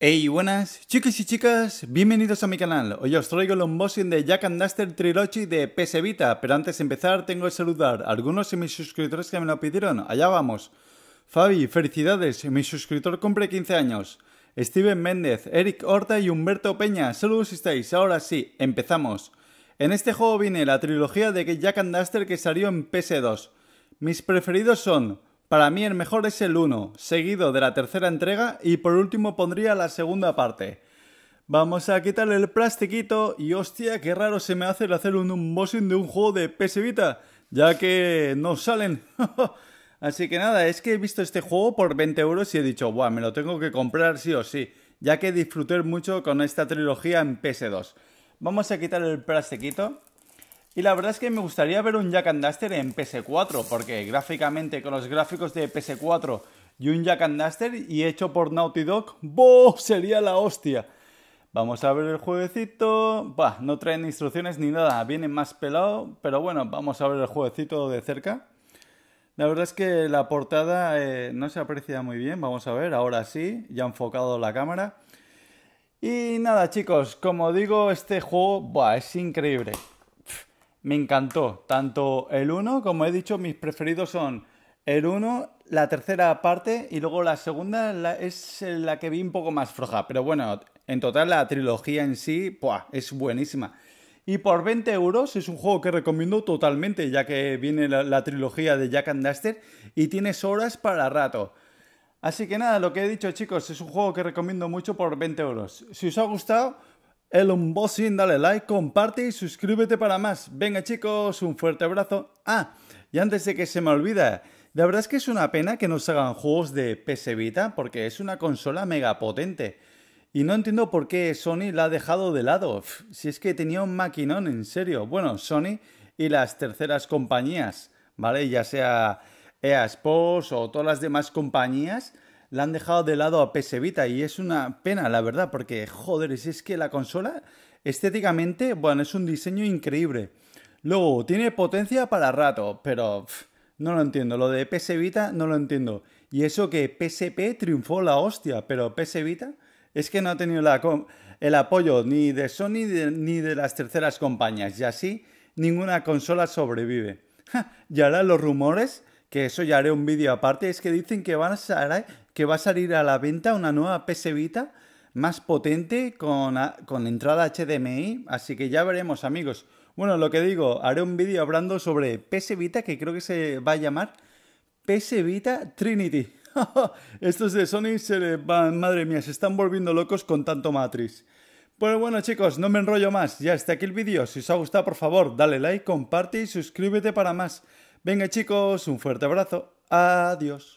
Hey, buenas chicos y chicas, bienvenidos a mi canal. Hoy os traigo el unboxing de Jack and Duster Trilogy de PS Vita, pero antes de empezar tengo que saludar a algunos de mis suscriptores que me lo pidieron. Allá vamos. Fabi, felicidades, mi suscriptor cumple 15 años. Steven Méndez, Eric Horta y Humberto Peña, saludos estáis. Ahora sí, empezamos. En este juego viene la trilogía de Jack and Duster que salió en PS2. Mis preferidos son para mí el mejor es el 1, seguido de la tercera entrega y por último pondría la segunda parte. Vamos a quitar el plastiquito y hostia, qué raro se me hace el hacer un unboxing de un juego de PS Vita, ya que no salen. Así que nada, es que he visto este juego por 20 euros y he dicho, guau, me lo tengo que comprar sí o sí, ya que disfruté mucho con esta trilogía en PS2. Vamos a quitar el plastiquito y la verdad es que me gustaría ver un Jack and Duster en PS4, porque gráficamente con los gráficos de PS4 y un Jack and Duster y hecho por Naughty Dog, ¡boh! Sería la hostia. Vamos a ver el jueguecito. Bah, no traen instrucciones ni nada, viene más pelado, pero bueno, vamos a ver el jueguecito de cerca. La verdad es que la portada eh, no se aprecia muy bien, vamos a ver, ahora sí, ya enfocado la cámara. Y nada chicos, como digo, este juego buah, es increíble me encantó. Tanto el 1, como he dicho, mis preferidos son el 1, la tercera parte y luego la segunda es la que vi un poco más floja. Pero bueno, en total la trilogía en sí es buenísima. Y por 20 euros es un juego que recomiendo totalmente, ya que viene la, trilogía de Jack and Duster y tienes horas para rato. Así que nada, lo que he dicho chicos, es un juego que recomiendo mucho por 20 euros. Si os ha gustado, el unboxing, dale like, comparte y suscríbete para más. Venga chicos, un fuerte abrazo. Ah, y antes de que se me olvide, la verdad es que es una pena que no se hagan juegos de PS Vita porque es una consola mega potente. Y no entiendo por qué Sony la ha dejado de lado. Si es que tenía un maquinón, en serio. Bueno, Sony y las terceras compañías, ¿vale? Ya sea EA Sports o todas las demás compañías la han dejado de lado a PS Vita y es una pena, la verdad, porque joder, si es que la consola estéticamente, bueno, es un diseño increíble. Luego, tiene potencia para rato, pero no lo entiendo. Lo de PS Vita no lo entiendo. Y eso que PSP triunfó la hostia, pero PS Vita es que no ha tenido el apoyo ni de Sony ni de las terceras compañías. Y así, ninguna consola sobrevive. y ahora los rumores, que eso ya haré un vídeo aparte, es que dicen que van a, que va a salir a la venta una nueva PS Vita más potente con, con entrada HDMI, así que ya veremos amigos. Bueno, lo que digo, haré un vídeo hablando sobre PS Vita, que creo que se va a llamar PS Vita Trinity. Estos de Sony se madre mía, se están volviendo locos con tanto Matrix. Pero pues bueno chicos, no me enrollo más, ya está aquí el vídeo, si os ha gustado por favor dale like, comparte y suscríbete para más. Venga chicos, un fuerte abrazo, adiós.